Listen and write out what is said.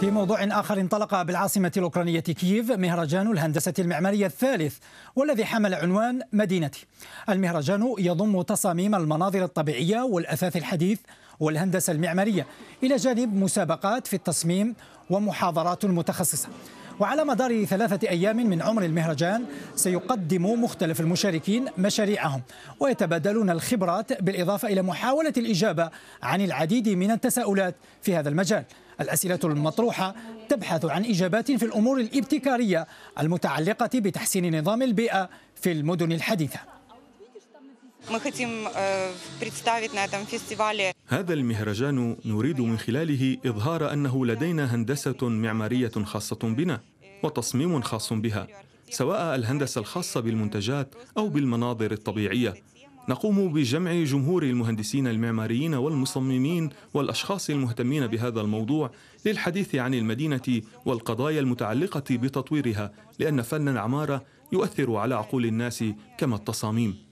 في موضوع آخر انطلق بالعاصمة الأوكرانية كييف مهرجان الهندسة المعمارية الثالث والذي حمل عنوان مدينتي المهرجان يضم تصاميم المناظر الطبيعية والأثاث الحديث والهندسة المعمارية إلى جانب مسابقات في التصميم ومحاضرات متخصصة وعلى مدار ثلاثة أيام من عمر المهرجان سيقدم مختلف المشاركين مشاريعهم ويتبادلون الخبرات بالإضافة إلى محاولة الإجابة عن العديد من التساؤلات في هذا المجال الأسئلة المطروحة تبحث عن إجابات في الأمور الابتكارية المتعلقة بتحسين نظام البيئة في المدن الحديثة э, هذا المهرجان نريد من خلاله إظهار أنه لدينا هندسة معمارية خاصة بنا وتصميم خاص بها سواء الهندسة الخاصة بالمنتجات أو بالمناظر الطبيعية نقوم بجمع جمهور المهندسين المعماريين والمصممين والاشخاص المهتمين بهذا الموضوع للحديث عن المدينه والقضايا المتعلقه بتطويرها لان فن العماره يؤثر على عقول الناس كما التصاميم